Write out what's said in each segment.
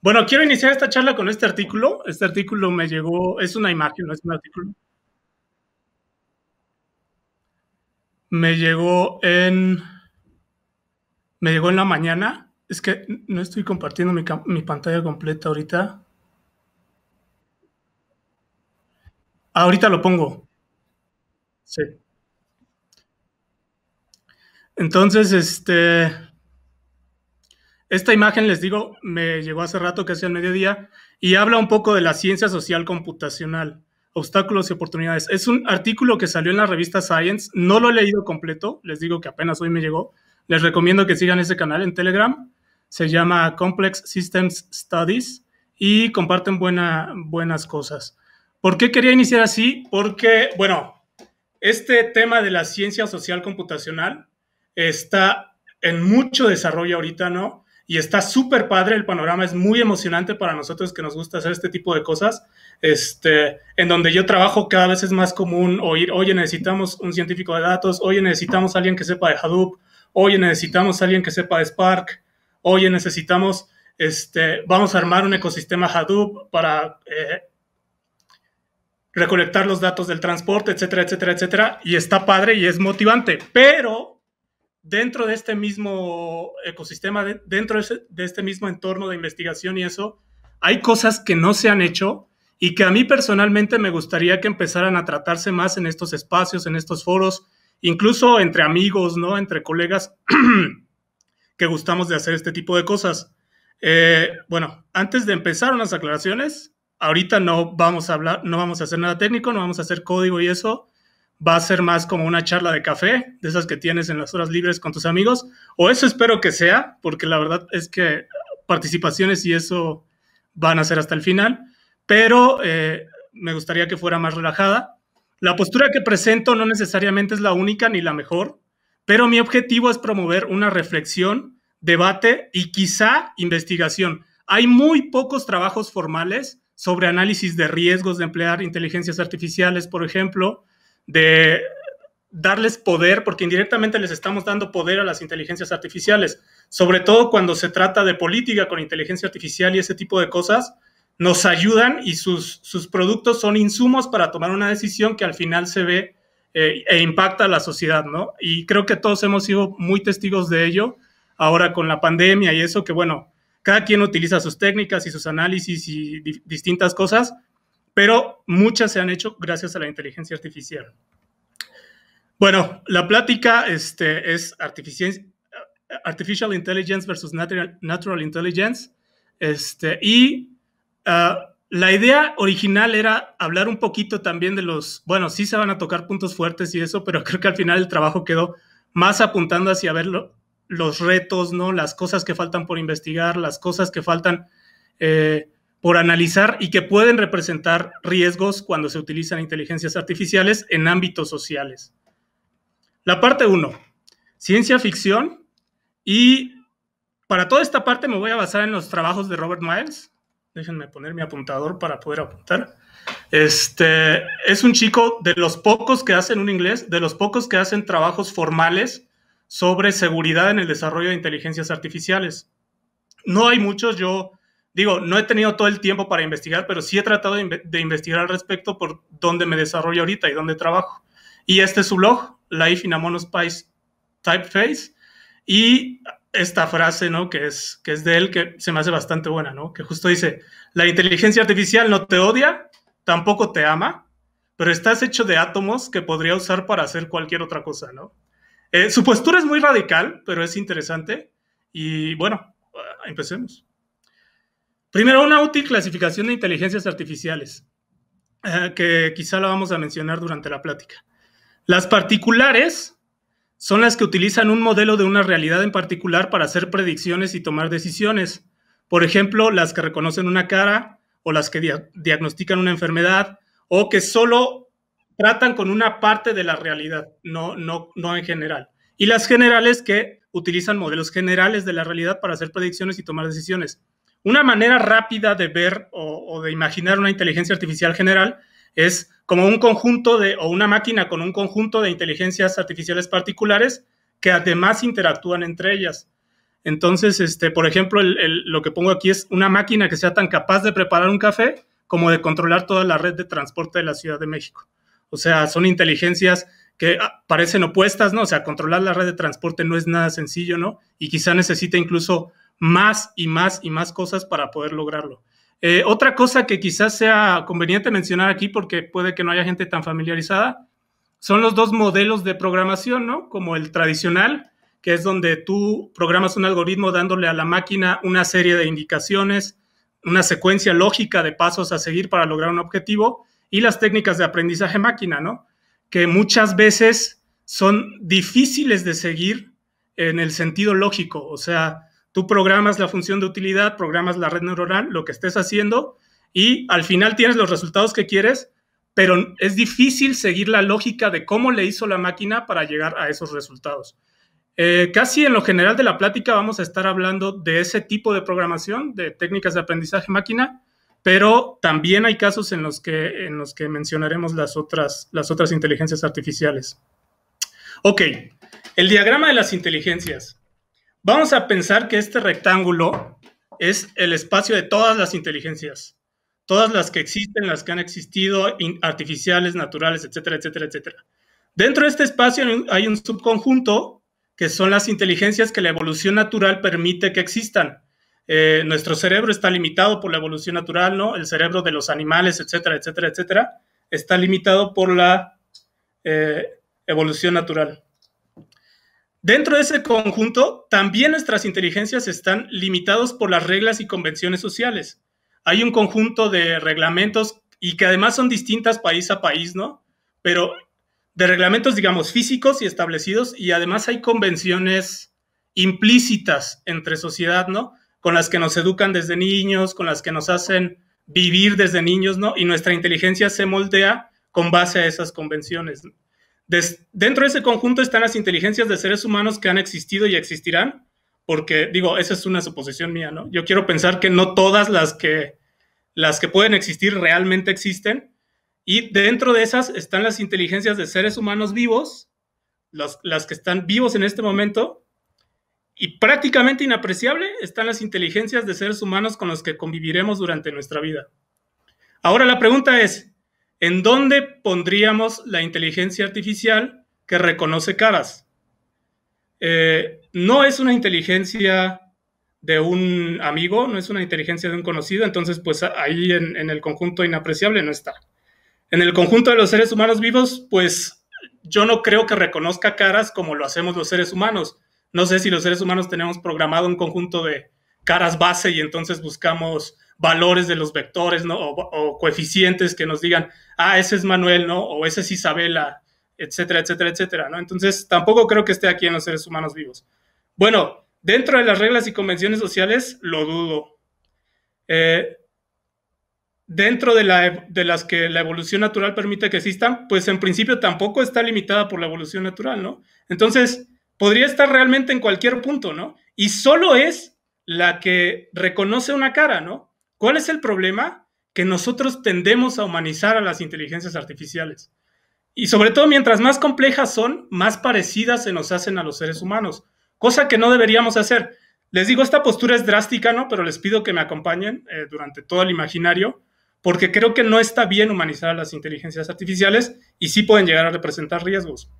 Bueno, quiero iniciar esta charla con este artículo. Este artículo me llegó, es una imagen, no es un artículo. Me llegó en. Me llegó en la mañana. Es que no estoy compartiendo mi, pantalla completa ahorita. Ahorita lo pongo. Sí. Entonces, este. Esta imagen, les digo, me llegó hace rato, que hacía el mediodía, y habla un poco de la ciencia social computacional, obstáculos y oportunidades. Es un artículo que salió en la revista Science, no lo he leído completo, les digo que apenas hoy me llegó. Les recomiendo que sigan ese canal en Telegram, se llama Complex Systems Studies y comparten buena, buenas cosas. ¿Por qué quería iniciar así? Porque, bueno, este tema de la ciencia social computacional está en mucho desarrollo ahorita, ¿no? y está súper padre, el panorama es muy emocionante para nosotros que nos gusta hacer este tipo de cosas, este, en donde yo trabajo cada vez es más común oír, oye, necesitamos un científico de datos, oye, necesitamos alguien que sepa de Hadoop, oye, necesitamos alguien que sepa de Spark, oye, necesitamos, este, vamos a armar un ecosistema Hadoop para... Eh, recolectar los datos del transporte, etcétera, etcétera, etcétera, y está padre y es motivante, pero dentro de este mismo ecosistema, dentro de, este mismo entorno de investigación y eso, hay cosas que no se han hecho y que a mí personalmente me gustaría que empezaran a tratarse más en estos espacios, en estos foros, incluso entre amigos, ¿no? Entre colegas que gustamos de hacer este tipo de cosas. Eh, bueno, antes de empezar unas aclaraciones, ahorita no vamos a hablar, no vamos a hacer nada técnico, no vamos a hacer código y eso va a ser más como una charla de café, de esas que tienes en las horas libres con tus amigos, o eso espero que sea, porque la verdad es que participaciones y eso van a ser hasta el final, pero eh, me gustaría que fuera más relajada. La postura que presento no necesariamente es la única ni la mejor, pero mi objetivo es promover una reflexión, debate y quizá investigación. Hay muy pocos trabajos formales sobre análisis de riesgos de emplear inteligencias artificiales, por ejemplo, de darles poder, porque indirectamente les estamos dando poder a las inteligencias artificiales, sobre todo cuando se trata de política con inteligencia artificial y ese tipo de cosas, nos ayudan y sus, sus productos son insumos para tomar una decisión que al final se ve eh, e impacta a la sociedad, ¿no? Y creo que todos hemos sido muy testigos de ello ahora con la pandemia y eso, que bueno, cada quien utiliza sus técnicas y sus análisis y distintas cosas, pero muchas se han hecho gracias a la inteligencia artificial. Bueno, la plática este, es Artificial Intelligence versus Natural, Intelligence. Este, y ah, la idea original era hablar un poquito también de los, bueno, sí se van a tocar puntos fuertes y eso, pero creo que al final el trabajo quedó más apuntando hacia ver los retos, ¿no? Las cosas que faltan por investigar, las cosas que faltan eh, por analizar y que pueden representar riesgos cuando se utilizan inteligencias artificiales en ámbitos sociales. La parte 1, ciencia ficción. Y para toda esta parte me voy a basar en los trabajos de Robert Miles. Déjenme poner mi apuntador para poder apuntar. Este es un chico de los pocos que hacen un inglés, de los pocos que hacen trabajos formales sobre seguridad en el desarrollo de inteligencias artificiales. No hay muchos, yo digo, no he tenido todo el tiempo para investigar, pero sí he tratado de, investigar al respecto por dónde me desarrollo ahorita y dónde trabajo. Y este es su blog, Life in a Monospice Typeface, y esta frase, ¿no? Que es, que es de él, que se me hace bastante buena, ¿no? Que justo dice, la inteligencia artificial no te odia, tampoco te ama, pero estás hecho de átomos que podría usar para hacer cualquier otra cosa, ¿no? Eh, su postura es muy radical, pero es interesante. Y bueno, empecemos. Primero, una útil clasificación de inteligencias artificiales, eh, que quizá la vamos a mencionar durante la plática. Las particulares son las que utilizan un modelo de una realidad en particular para hacer predicciones y tomar decisiones. Por ejemplo, las que reconocen una cara o las que diagnostican una enfermedad o que solo tratan con una parte de la realidad, no en general. Y las generales que utilizan modelos generales de la realidad para hacer predicciones y tomar decisiones. Una manera rápida de ver o, de imaginar una inteligencia artificial general es como un conjunto de, o una máquina con un conjunto de inteligencias artificiales particulares que además interactúan entre ellas. Entonces, este, por ejemplo, lo que pongo aquí es una máquina que sea tan capaz de preparar un café como de controlar toda la red de transporte de la Ciudad de México. O sea, son inteligencias que ah, parecen opuestas, ¿no? O sea, controlar la red de transporte no es nada sencillo, ¿no? Y quizá necesita incluso más y más y más cosas para poder lograrlo. Eh, otra cosa que quizás sea conveniente mencionar aquí, porque puede que no haya gente tan familiarizada, son los dos modelos de programación, ¿no? Como el tradicional, que es donde tú programas un algoritmo dándole a la máquina una serie de indicaciones, una secuencia lógica de pasos a seguir para lograr un objetivo, y las técnicas de aprendizaje máquina, ¿no? Que muchas veces son difíciles de seguir en el sentido lógico, o sea, Tú programas la función de utilidad, programas la red neuronal, lo que estés haciendo, y al final tienes los resultados que quieres, pero es difícil seguir la lógica de cómo le hizo la máquina para llegar a esos resultados. Eh, casi en lo general de la plática vamos a estar hablando de ese tipo de programación, de técnicas de aprendizaje máquina, pero también hay casos en los que, en los que mencionaremos las otras, las otras inteligencias artificiales. Ok, el diagrama de las inteligencias. Vamos a pensar que este rectángulo es el espacio de todas las inteligencias, todas las que existen, las que han existido, artificiales, naturales, etcétera, etcétera, etcétera. Dentro de este espacio hay un subconjunto que son las inteligencias que la evolución natural permite que existan. Eh, nuestro cerebro está limitado por la evolución natural, ¿no? El cerebro de los animales, etcétera, etcétera, etcétera, está limitado por la eh, evolución natural. Dentro de ese conjunto, también nuestras inteligencias están limitadas por las reglas y convenciones sociales. Hay un conjunto de reglamentos y que además son distintas país a país, ¿no? Pero de reglamentos, digamos, físicos y establecidos, y además hay convenciones implícitas entre sociedad, ¿no? Con las que nos educan desde niños, con las que nos hacen vivir desde niños, ¿no? Y nuestra inteligencia se moldea con base a esas convenciones. ¿no? dentro de ese conjunto están las inteligencias de seres humanos que han existido y existirán, porque digo, esa es una suposición mía, ¿no? Yo quiero pensar que no todas las que, las que pueden existir realmente existen, y dentro de esas están las inteligencias de seres humanos vivos, las, las que están vivos en este momento, y prácticamente inapreciable están las inteligencias de seres humanos con los que conviviremos durante nuestra vida. Ahora la pregunta es, ¿En dónde pondríamos la inteligencia artificial que reconoce caras? Eh, no es una inteligencia de un amigo, no es una inteligencia de un conocido, entonces pues ahí en, en, el conjunto inapreciable no está. En el conjunto de los seres humanos vivos, pues yo no creo que reconozca caras como lo hacemos los seres humanos. No sé si los seres humanos tenemos programado un conjunto de caras base y entonces buscamos valores de los vectores, O, coeficientes que nos digan, ah, ese es Manuel, ¿no? O ese es Isabela, etcétera, etcétera, etcétera, ¿no? Entonces, tampoco creo que esté aquí en los seres humanos vivos. Bueno, dentro de las reglas y convenciones sociales, lo dudo. Eh, dentro de, la, de, las que la evolución natural permite que existan, pues en principio tampoco está limitada por la evolución natural, ¿no? Entonces, podría estar realmente en cualquier punto, ¿no? Y solo es la que reconoce una cara, ¿no? ¿Cuál es el problema? Que nosotros tendemos a humanizar a las inteligencias artificiales. Y sobre todo, mientras más complejas son, más parecidas se nos hacen a los seres humanos, cosa que no deberíamos hacer. Les digo, esta postura es drástica, ¿no? Pero les pido que me acompañen eh, durante todo el imaginario, porque creo que no está bien humanizar a las inteligencias artificiales y sí pueden llegar a representar riesgos.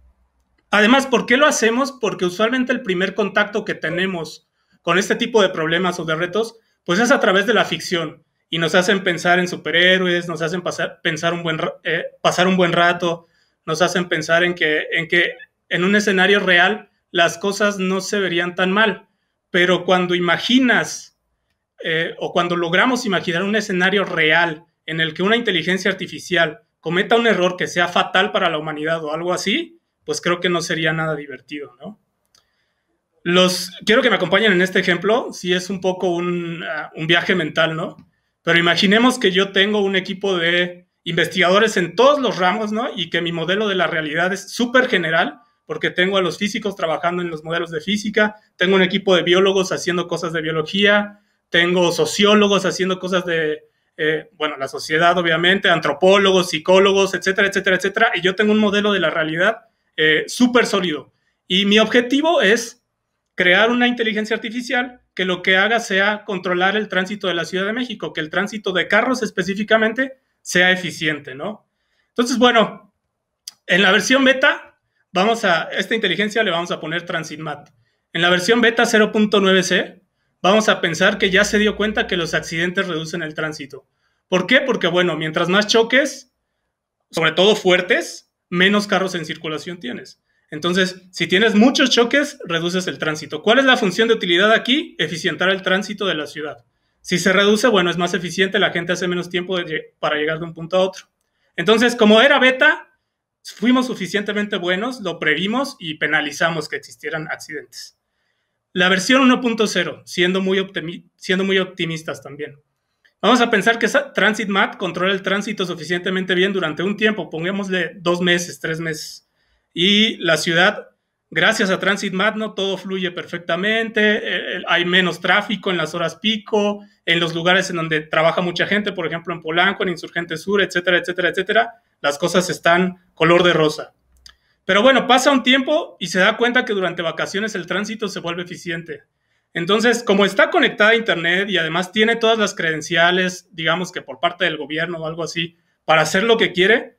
Además, ¿por qué lo hacemos? Porque usualmente el primer contacto que tenemos con este tipo de problemas o de retos pues es a través de la ficción y nos hacen pensar en superhéroes, nos hacen pasar, pensar un buen, eh, pasar un buen rato, nos hacen pensar en que, en que en un escenario real las cosas no se verían tan mal, pero cuando imaginas eh, o cuando logramos imaginar un escenario real en el que una inteligencia artificial cometa un error que sea fatal para la humanidad o algo así, pues creo que no sería nada divertido, ¿no? los, quiero que me acompañen en este ejemplo, si es un poco un, ah, un, viaje mental, ¿no? Pero imaginemos que yo tengo un equipo de investigadores en todos los ramos, ¿no? Y que mi modelo de la realidad es súper general, porque tengo a los físicos trabajando en los modelos de física, tengo un equipo de biólogos haciendo cosas de biología, tengo sociólogos haciendo cosas de, eh, bueno, la sociedad obviamente, antropólogos, psicólogos, etcétera, etcétera, etcétera. Y yo tengo un modelo de la realidad eh, súper sólido. Y mi objetivo es crear una inteligencia artificial que lo que haga sea controlar el tránsito de la Ciudad de México, que el tránsito de carros específicamente sea eficiente, ¿no? Entonces, bueno, en la versión beta, vamos a, esta inteligencia le vamos a poner TransitMat. En la versión beta 0.9c, vamos a pensar que ya se dio cuenta que los accidentes reducen el tránsito. ¿Por qué? Porque, bueno, mientras más choques, sobre todo fuertes, menos carros en circulación tienes. Entonces, si tienes muchos choques, reduces el tránsito. ¿Cuál es la función de utilidad aquí? Eficientar el tránsito de la ciudad. Si se reduce, bueno, es más eficiente, la gente hace menos tiempo para llegar de un punto a otro. Entonces, como era beta, fuimos suficientemente buenos, lo previmos y penalizamos que existieran accidentes. La versión 1.0, siendo, muy optimistas también. Vamos a pensar que TransitMAT controla el tránsito suficientemente bien durante un tiempo, pongámosle dos meses, tres meses y la ciudad, gracias a Transit Magno, todo fluye perfectamente, eh, eh, hay menos tráfico en las horas pico, en los lugares en donde trabaja mucha gente, por ejemplo en Polanco, en Insurgente Sur, etcétera, etcétera, etcétera, las cosas están color de rosa. Pero bueno, pasa un tiempo y se da cuenta que durante vacaciones el tránsito se vuelve eficiente. Entonces, como está conectada a Internet y además tiene todas las credenciales, digamos que por parte del gobierno o algo así, para hacer lo que quiere,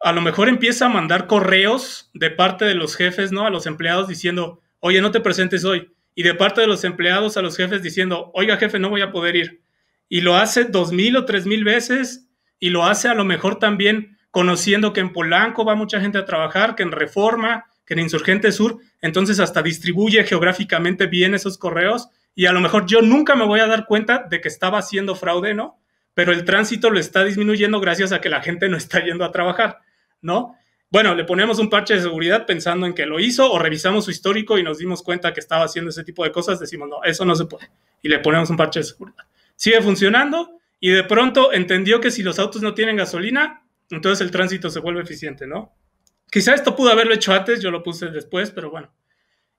a lo mejor empieza a mandar correos de parte de los jefes, ¿no? A los empleados diciendo, oye, no te presentes hoy. Y de parte de los empleados a los jefes diciendo, oiga, jefe, no voy a poder ir. Y lo hace dos mil o tres mil veces y lo hace a lo mejor también conociendo que en Polanco va mucha gente a trabajar, que en Reforma, que en Insurgente Sur, entonces hasta distribuye geográficamente bien esos correos y a lo mejor yo nunca me voy a dar cuenta de que estaba haciendo fraude, ¿no? Pero el tránsito lo está disminuyendo gracias a que la gente no está yendo a trabajar. ¿no? Bueno, le ponemos un parche de seguridad pensando en que lo hizo o revisamos su histórico y nos dimos cuenta que estaba haciendo ese tipo de cosas, decimos, no, eso no se puede. Y le ponemos un parche de seguridad. Sigue funcionando y de pronto entendió que si los autos no tienen gasolina, entonces el tránsito se vuelve eficiente, ¿no? Quizá esto pudo haberlo hecho antes, yo lo puse después, pero bueno.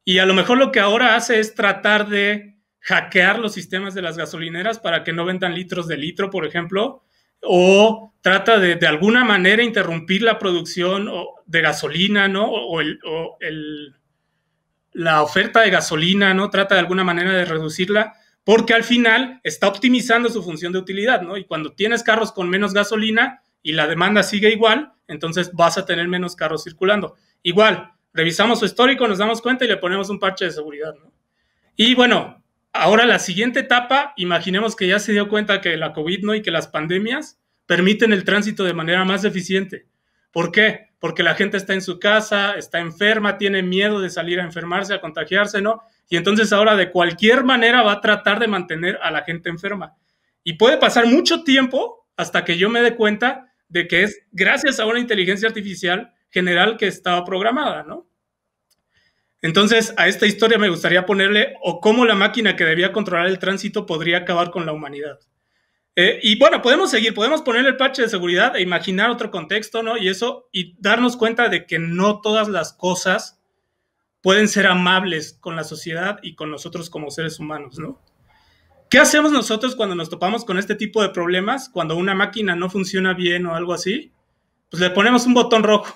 Y a lo mejor lo que ahora hace es tratar de hackear los sistemas de las gasolineras para que no vendan litros de litro, por ejemplo, o trata de, de alguna manera interrumpir la producción de gasolina, ¿no? O, la oferta de gasolina, ¿no? Trata de alguna manera de reducirla, porque al final está optimizando su función de utilidad, ¿no? Y cuando tienes carros con menos gasolina y la demanda sigue igual, entonces vas a tener menos carros circulando. Igual, revisamos su histórico, nos damos cuenta y le ponemos un parche de seguridad, ¿no? Y bueno, Ahora la siguiente etapa, imaginemos que ya se dio cuenta que la COVID no y que las pandemias permiten el tránsito de manera más eficiente. ¿Por qué? Porque la gente está en su casa, está enferma, tiene miedo de salir a enfermarse, a contagiarse, ¿no? Y entonces ahora de cualquier manera va a tratar de mantener a la gente enferma. Y puede pasar mucho tiempo hasta que yo me dé cuenta de que es gracias a una inteligencia artificial general que estaba programada, ¿no? Entonces, a esta historia me gustaría ponerle o cómo la máquina que debía controlar el tránsito podría acabar con la humanidad. Eh, y bueno, podemos seguir, podemos poner el parche de seguridad e imaginar otro contexto, ¿no? Y eso, y darnos cuenta de que no todas las cosas pueden ser amables con la sociedad y con nosotros como seres humanos, ¿no? ¿Qué hacemos nosotros cuando nos topamos con este tipo de problemas? Cuando una máquina no funciona bien o algo así, pues le ponemos un botón rojo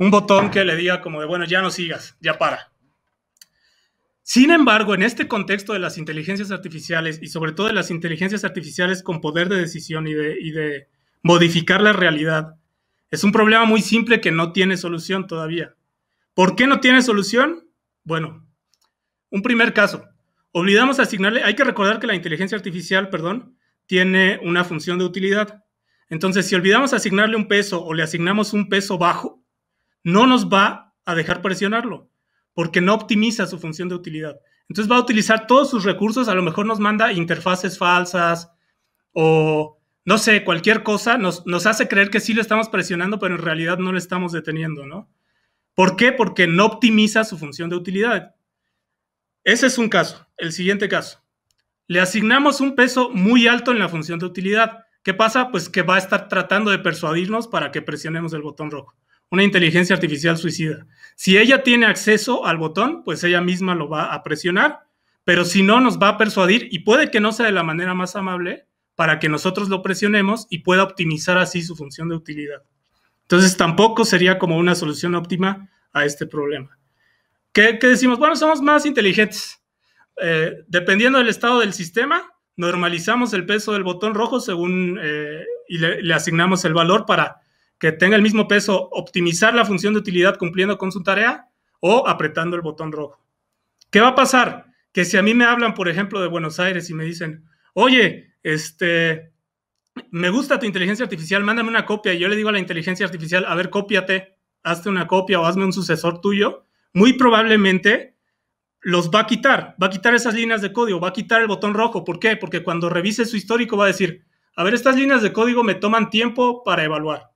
un botón que le diga como de, bueno, ya no sigas, ya para. Sin embargo, en este contexto de las inteligencias artificiales y sobre todo de las inteligencias artificiales con poder de decisión y de, de modificar la realidad, es un problema muy simple que no tiene solución todavía. ¿Por qué no tiene solución? Bueno, un primer caso. Olvidamos asignarle, hay que recordar que la inteligencia artificial, perdón, tiene una función de utilidad. Entonces, si olvidamos asignarle un peso o le asignamos un peso bajo, no nos va a dejar presionarlo, porque no optimiza su función de utilidad. Entonces va a utilizar todos sus recursos, a lo mejor nos manda interfaces falsas o no sé, cualquier cosa, nos, hace creer que sí lo estamos presionando, pero en realidad no lo estamos deteniendo, ¿no? ¿Por qué? Porque no optimiza su función de utilidad. Ese es un caso. El siguiente caso. Le asignamos un peso muy alto en la función de utilidad. ¿Qué pasa? Pues que va a estar tratando de persuadirnos para que presionemos el botón rojo una inteligencia artificial suicida. Si ella tiene acceso al botón, pues ella misma lo va a presionar, pero si no, nos va a persuadir y puede que no sea de la manera más amable para que nosotros lo presionemos y pueda optimizar así su función de utilidad. Entonces tampoco sería como una solución óptima a este problema. ¿Qué, decimos? Bueno, somos más inteligentes. Eh, dependiendo del estado del sistema, normalizamos el peso del botón rojo según eh, y le asignamos el valor para que tenga el mismo peso optimizar la función de utilidad cumpliendo con su tarea o apretando el botón rojo. ¿Qué va a pasar? Que si a mí me hablan, por ejemplo, de Buenos Aires y me dicen, oye, este, me gusta tu inteligencia artificial, mándame una copia. Y yo le digo a la inteligencia artificial, a ver, cópiate, hazte una copia o hazme un sucesor tuyo. Muy probablemente los va a quitar, va a quitar esas líneas de código, va a quitar el botón rojo. ¿Por qué? Porque cuando revise su histórico va a decir, a ver, estas líneas de código me toman tiempo para evaluar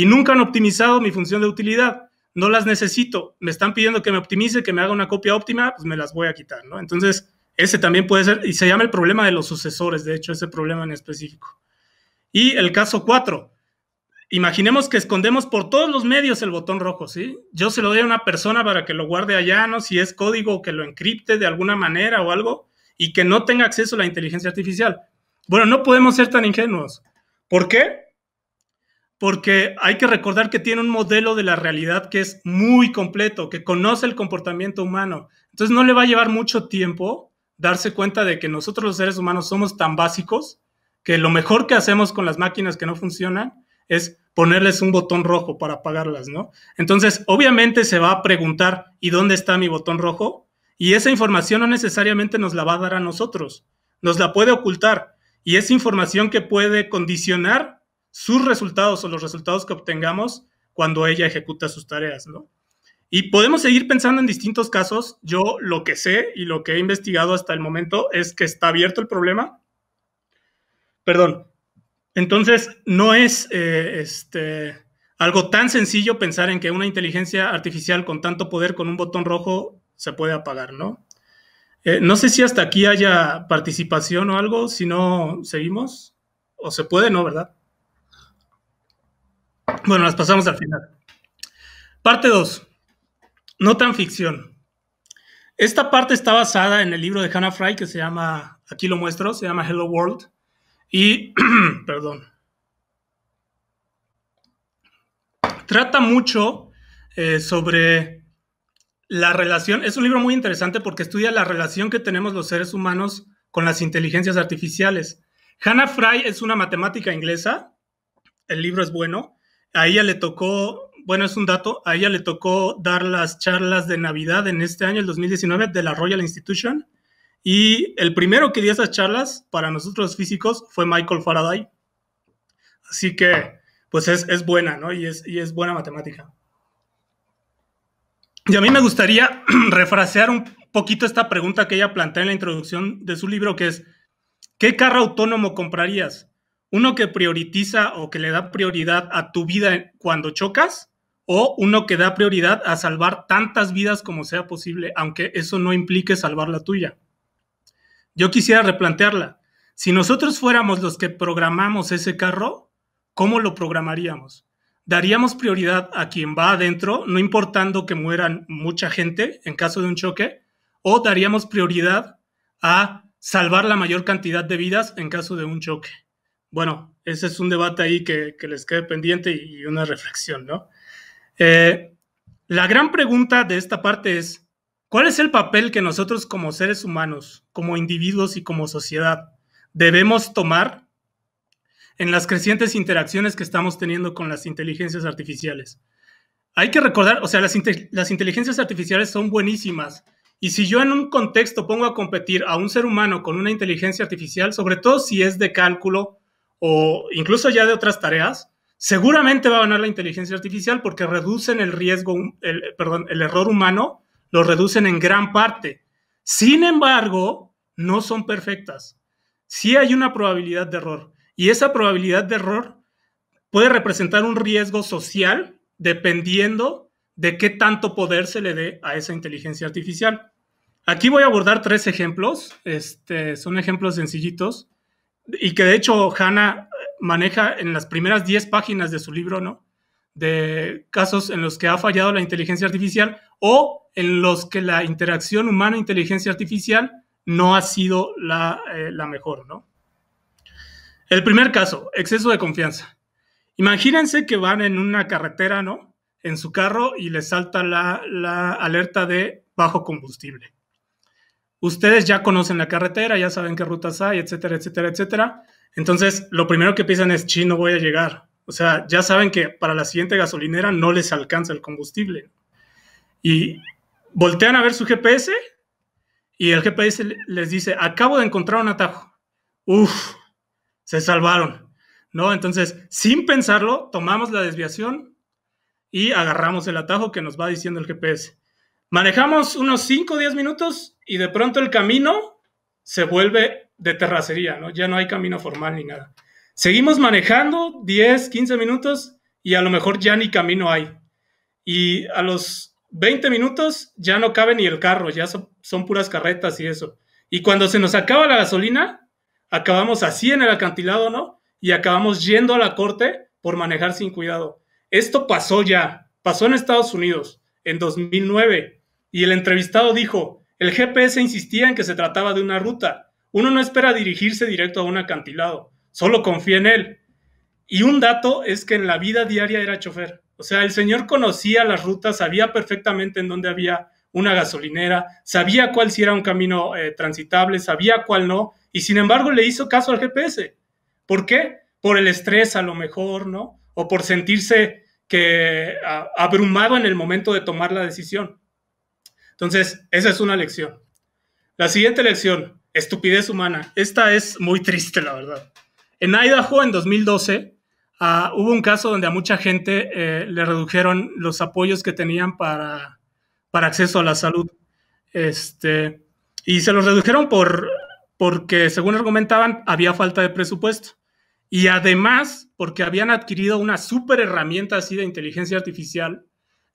y nunca han optimizado mi función de utilidad. No las necesito. Me están pidiendo que me optimice, que me haga una copia óptima, pues me las voy a quitar, ¿no? Entonces, ese también puede ser, y se llama el problema de los sucesores, de hecho, ese problema en específico. Y el caso 4. Imaginemos que escondemos por todos los medios el botón rojo, ¿sí? Yo se lo doy a una persona para que lo guarde allá, ¿no? Si es código, que lo encripte de alguna manera o algo, y que no tenga acceso a la inteligencia artificial. Bueno, no podemos ser tan ingenuos. ¿Por qué? porque hay que recordar que tiene un modelo de la realidad que es muy completo, que conoce el comportamiento humano. Entonces no le va a llevar mucho tiempo darse cuenta de que nosotros los seres humanos somos tan básicos que lo mejor que hacemos con las máquinas que no funcionan es ponerles un botón rojo para apagarlas, ¿no? Entonces, obviamente se va a preguntar, ¿y dónde está mi botón rojo? Y esa información no necesariamente nos la va a dar a nosotros, nos la puede ocultar. Y es información que puede condicionar sus resultados o los resultados que obtengamos cuando ella ejecuta sus tareas, ¿no? Y podemos seguir pensando en distintos casos. Yo lo que sé y lo que he investigado hasta el momento es que está abierto el problema. Perdón. Entonces, no es eh, este, algo tan sencillo pensar en que una inteligencia artificial con tanto poder, con un botón rojo, se puede apagar, ¿no? Eh, no sé si hasta aquí haya participación o algo, si no, seguimos. O se puede, ¿no? ¿Verdad? Bueno, las pasamos al final. Parte 2. No tan ficción. Esta parte está basada en el libro de Hannah Fry que se llama, aquí lo muestro, se llama Hello World. Y, perdón, trata mucho eh, sobre la relación, es un libro muy interesante porque estudia la relación que tenemos los seres humanos con las inteligencias artificiales. Hannah Fry es una matemática inglesa, el libro es bueno, a ella le tocó, bueno, es un dato, a ella le tocó dar las charlas de Navidad en este año, el 2019, de la Royal Institution. Y el primero que dio esas charlas para nosotros físicos fue Michael Faraday. Así que, pues es, es buena, ¿no? Y es, y es buena matemática. Y a mí me gustaría refrasear un poquito esta pregunta que ella plantea en la introducción de su libro, que es, ¿qué carro autónomo comprarías? uno que prioriza o que le da prioridad a tu vida cuando chocas o uno que da prioridad a salvar tantas vidas como sea posible, aunque eso no implique salvar la tuya. Yo quisiera replantearla. Si nosotros fuéramos los que programamos ese carro, ¿cómo lo programaríamos? ¿Daríamos prioridad a quien va adentro, no importando que mueran mucha gente en caso de un choque? ¿O daríamos prioridad a salvar la mayor cantidad de vidas en caso de un choque? bueno, ese es un debate ahí que, les quede pendiente y una reflexión, ¿no? Eh, la gran pregunta de esta parte es, ¿cuál es el papel que nosotros como seres humanos, como individuos y como sociedad debemos tomar en las crecientes interacciones que estamos teniendo con las inteligencias artificiales? Hay que recordar, o sea, las, las inteligencias artificiales son buenísimas, y si yo en un contexto pongo a competir a un ser humano con una inteligencia artificial, sobre todo si es de cálculo o incluso ya de otras tareas, seguramente va a ganar la inteligencia artificial porque reducen el riesgo, el, perdón, el error humano, lo reducen en gran parte. Sin embargo, no son perfectas. Sí hay una probabilidad de error y esa probabilidad de error puede representar un riesgo social dependiendo de qué tanto poder se le dé a esa inteligencia artificial. Aquí voy a abordar tres ejemplos, este, son ejemplos sencillitos y que de hecho Hanna maneja en las primeras 10 páginas de su libro, ¿no? De casos en los que ha fallado la inteligencia artificial o en los que la interacción humana-inteligencia e artificial no ha sido eh, la, mejor, ¿no? El primer caso, exceso de confianza. Imagínense que van en una carretera, ¿no? En su carro y les salta la alerta de bajo combustible ustedes ya conocen la carretera, ya saben qué rutas hay, etcétera, etcétera, etcétera. Entonces, lo primero que piensan es, chino, no voy a llegar. O sea, ya saben que para la siguiente gasolinera no les alcanza el combustible. Y voltean a ver su GPS y el GPS les dice, acabo de encontrar un atajo. Uf, se salvaron. ¿No? Entonces, sin pensarlo, tomamos la desviación y agarramos el atajo que nos va diciendo el GPS manejamos unos 5 o 10 minutos y de pronto el camino se vuelve de terracería, ¿no? Ya no hay camino formal ni nada. Seguimos manejando 10, 15 minutos y a lo mejor ya ni camino hay. Y a los 20 minutos ya no cabe ni el carro, ya son, puras carretas y eso. Y cuando se nos acaba la gasolina, acabamos así en el acantilado, ¿no? Y acabamos yendo a la corte por manejar sin cuidado. Esto pasó ya, pasó en Estados Unidos en 2009, y el entrevistado dijo, el GPS insistía en que se trataba de una ruta. Uno no espera dirigirse directo a un acantilado, solo confía en él. Y un dato es que en la vida diaria era chofer. O sea, el señor conocía las rutas, sabía perfectamente en dónde había una gasolinera, sabía cuál si era un camino eh, transitable, sabía cuál no, y sin embargo le hizo caso al GPS. ¿Por qué? Por el estrés a lo mejor, ¿no? O por sentirse que abrumado en el momento de tomar la decisión. Entonces, esa es una lección. La siguiente lección, estupidez humana. Esta es muy triste, la verdad. En Idaho, en 2012, ah, hubo un caso donde a mucha gente eh, le redujeron los apoyos que tenían para, para acceso a la salud. Este, y se los redujeron por, porque, según argumentaban, había falta de presupuesto. Y además, porque habían adquirido una super herramienta así de inteligencia artificial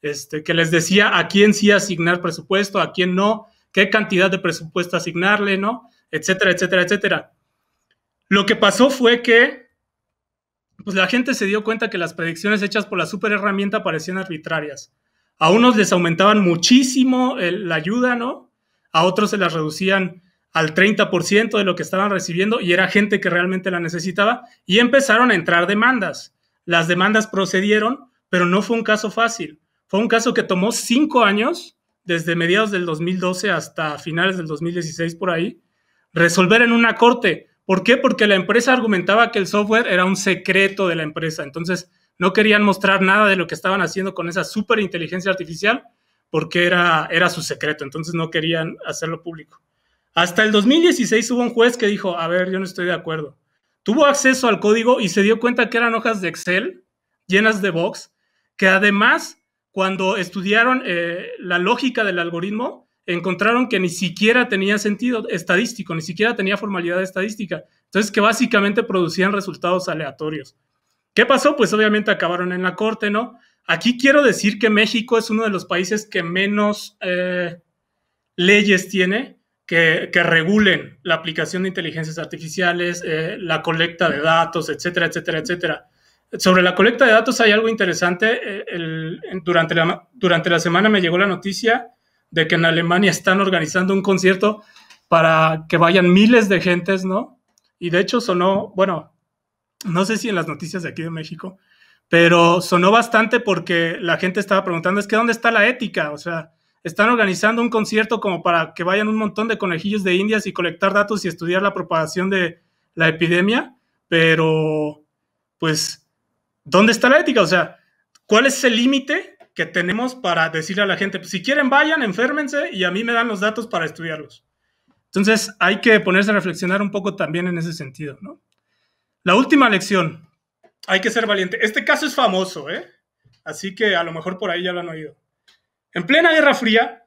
este, que les decía a quién sí asignar presupuesto, a quién no, qué cantidad de presupuesto asignarle, ¿no? Etcétera, etcétera, etcétera. Lo que pasó fue que pues, la gente se dio cuenta que las predicciones hechas por la super herramienta parecían arbitrarias. A unos les aumentaban muchísimo la ayuda, ¿no? A otros se las reducían al 30% de lo que estaban recibiendo y era gente que realmente la necesitaba y empezaron a entrar demandas. Las demandas procedieron, pero no fue un caso fácil. Fue un caso que tomó cinco años, desde mediados del 2012 hasta finales del 2016 por ahí, resolver en una corte. ¿Por qué? Porque la empresa argumentaba que el software era un secreto de la empresa. Entonces, no querían mostrar nada de lo que estaban haciendo con esa superinteligencia artificial porque era, era su secreto. Entonces, no querían hacerlo público. Hasta el 2016 hubo un juez que dijo, a ver, yo no estoy de acuerdo. Tuvo acceso al código y se dio cuenta que eran hojas de Excel llenas de box, que además cuando estudiaron eh, la lógica del algoritmo, encontraron que ni siquiera tenía sentido estadístico, ni siquiera tenía formalidad estadística. Entonces, que básicamente producían resultados aleatorios. ¿Qué pasó? Pues obviamente acabaron en la corte, ¿no? Aquí quiero decir que México es uno de los países que menos eh, leyes tiene que, regulen la aplicación de inteligencias artificiales, eh, la colecta de datos, etcétera, etcétera, etcétera. Sobre la colecta de datos hay algo interesante. Eh, durante, la, durante la semana me llegó la noticia de que en Alemania están organizando un concierto para que vayan miles de gentes, ¿no? Y de hecho sonó, bueno, no sé si en las noticias de aquí de México, pero sonó bastante porque la gente estaba preguntando, es que ¿dónde está la ética? O sea, están organizando un concierto como para que vayan un montón de conejillos de indias y colectar datos y estudiar la propagación de la epidemia, pero pues ¿dónde está la ética? O sea, ¿cuál es el límite que tenemos para decirle a la gente, si quieren vayan, enférmense y a mí me dan los datos para estudiarlos? Entonces hay que ponerse a reflexionar un poco también en ese sentido, ¿no? La última lección, hay que ser valiente. Este caso es famoso, ¿eh? Así que a lo mejor por ahí ya lo han oído. En plena Guerra Fría,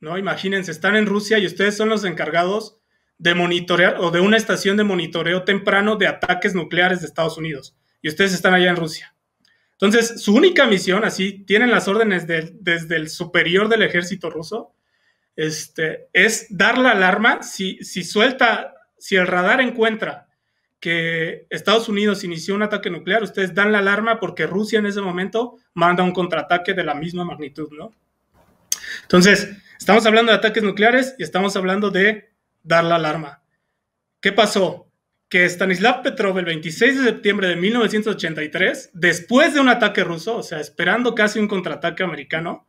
¿no? Imagínense, están en Rusia y ustedes son los encargados de monitorear o de una estación de monitoreo temprano de ataques nucleares de Estados Unidos y ustedes están allá en Rusia. Entonces, su única misión, así, tienen las órdenes desde el superior del ejército ruso, este, es dar la alarma si, si suelta, si el radar encuentra que Estados Unidos inició un ataque nuclear, ustedes dan la alarma porque Rusia en ese momento manda un contraataque de la misma magnitud, ¿no? Entonces, estamos hablando de ataques nucleares y estamos hablando de dar la alarma. ¿Qué pasó? que Stanislav Petrov el 26 de septiembre de 1983, después de un ataque ruso, o sea, esperando casi un contraataque americano,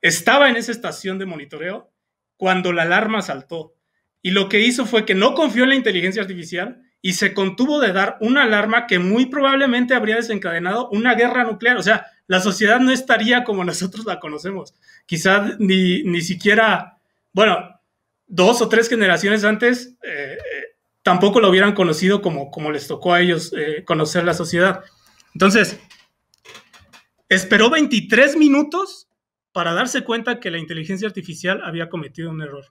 estaba en esa estación de monitoreo cuando la alarma saltó. Y lo que hizo fue que no confió en la inteligencia artificial y se contuvo de dar una alarma que muy probablemente habría desencadenado una guerra nuclear. O sea, la sociedad no estaría como nosotros la conocemos. Quizás ni, siquiera, bueno, dos o tres generaciones antes, eh, tampoco lo hubieran conocido como, como les tocó a ellos eh, conocer la sociedad. Entonces, esperó 23 minutos para darse cuenta que la inteligencia artificial había cometido un error.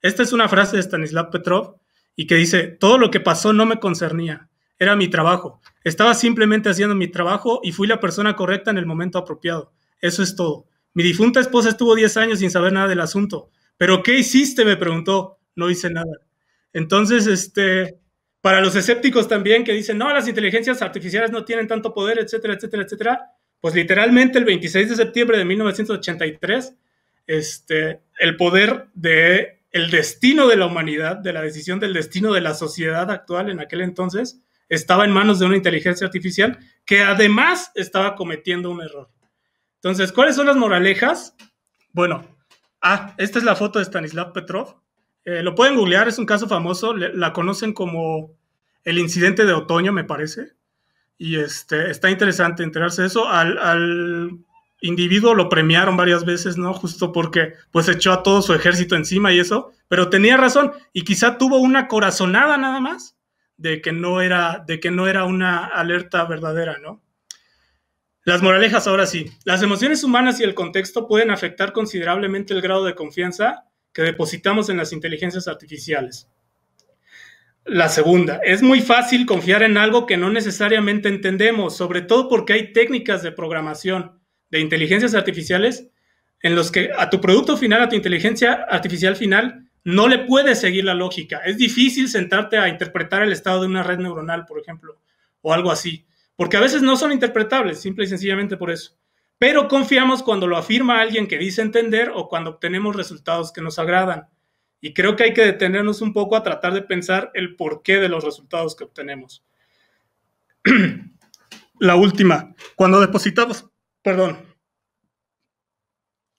Esta es una frase de Stanislav Petrov y que dice, todo lo que pasó no me concernía, era mi trabajo. Estaba simplemente haciendo mi trabajo y fui la persona correcta en el momento apropiado. Eso es todo. Mi difunta esposa estuvo 10 años sin saber nada del asunto. ¿Pero qué hiciste? me preguntó. No hice nada. Entonces, este, para los escépticos también que dicen, no, las inteligencias artificiales no tienen tanto poder, etcétera, etcétera, etcétera, pues literalmente el 26 de septiembre de 1983, este, el poder de el destino de la humanidad, de la decisión del destino de la sociedad actual en aquel entonces, estaba en manos de una inteligencia artificial que además estaba cometiendo un error. Entonces, ¿cuáles son las moralejas? Bueno, ah, esta es la foto de Stanislav Petrov. Eh, lo pueden googlear, es un caso famoso, la conocen como el incidente de otoño, me parece. Y este, está interesante enterarse de eso. Al, al, individuo lo premiaron varias veces, ¿no? Justo porque pues echó a todo su ejército encima y eso, pero tenía razón y quizá tuvo una corazonada nada más de que no era, de que no era una alerta verdadera, ¿no? Las moralejas ahora sí. Las emociones humanas y el contexto pueden afectar considerablemente el grado de confianza que depositamos en las inteligencias artificiales. La segunda, es muy fácil confiar en algo que no necesariamente entendemos, sobre todo porque hay técnicas de programación de inteligencias artificiales en los que a tu producto final, a tu inteligencia artificial final, no le puedes seguir la lógica. Es difícil sentarte a interpretar el estado de una red neuronal, por ejemplo, o algo así, porque a veces no son interpretables, simple y sencillamente por eso pero confiamos cuando lo afirma alguien que dice entender o cuando obtenemos resultados que nos agradan. Y creo que hay que detenernos un poco a tratar de pensar el porqué de los resultados que obtenemos. La última, cuando depositamos, perdón,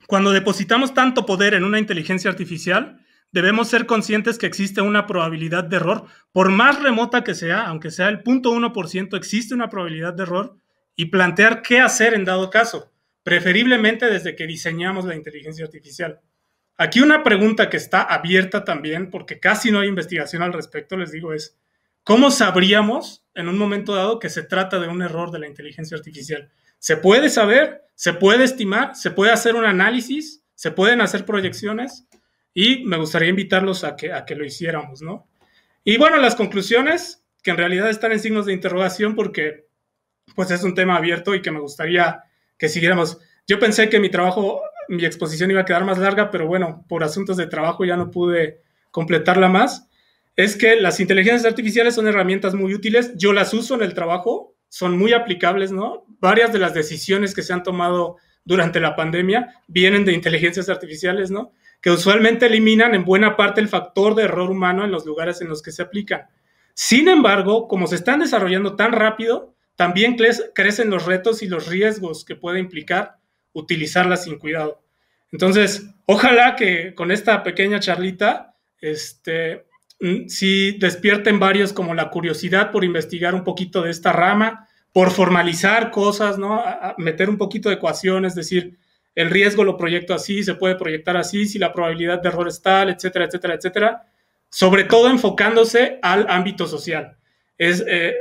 cuando depositamos tanto poder en una inteligencia artificial, debemos ser conscientes que existe una probabilidad de error, por más remota que sea, aunque sea el 0.1%, existe una probabilidad de error y plantear qué hacer en dado caso preferiblemente desde que diseñamos la inteligencia artificial. Aquí una pregunta que está abierta también, porque casi no hay investigación al respecto, les digo, es, ¿cómo sabríamos en un momento dado que se trata de un error de la inteligencia artificial? ¿Se puede saber? ¿Se puede estimar? ¿Se puede hacer un análisis? ¿Se pueden hacer proyecciones? Y me gustaría invitarlos a que, a que lo hiciéramos, ¿no? Y bueno, las conclusiones, que en realidad están en signos de interrogación porque pues es un tema abierto y que me gustaría que siguiéramos. Yo pensé que mi trabajo, mi exposición iba a quedar más larga, pero bueno, por asuntos de trabajo ya no pude completarla más. Es que las inteligencias artificiales son herramientas muy útiles. Yo las uso en el trabajo, son muy aplicables, ¿no? Varias de las decisiones que se han tomado durante la pandemia vienen de inteligencias artificiales, ¿no? Que usualmente eliminan en buena parte el factor de error humano en los lugares en los que se aplican. Sin embargo, como se están desarrollando tan rápido, también crecen los retos y los riesgos que puede implicar utilizarla sin cuidado. Entonces, ojalá que con esta pequeña charlita, este, mm, si despierten varios como la curiosidad por investigar un poquito de esta rama, por formalizar cosas, ¿no? meter un poquito de ecuación, es decir, el riesgo lo proyecto así, se puede proyectar así, si la probabilidad de error es tal, etcétera, etcétera, etcétera. Sobre todo enfocándose al ámbito social. Es, eh,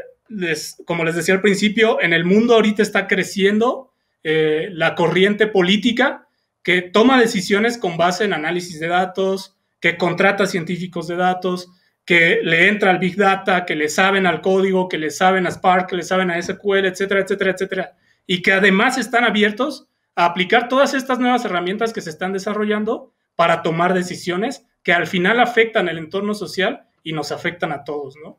como les decía al principio, en el mundo ahorita está creciendo eh, la corriente política que toma decisiones con base en análisis de datos, que contrata científicos de datos, que le entra al Big Data, que le saben al código, que le saben a Spark, que le saben a SQL, etcétera, etcétera, etcétera. Y que además están abiertos a aplicar todas estas nuevas herramientas que se están desarrollando para tomar decisiones que al final afectan el entorno social y nos afectan a todos, ¿no?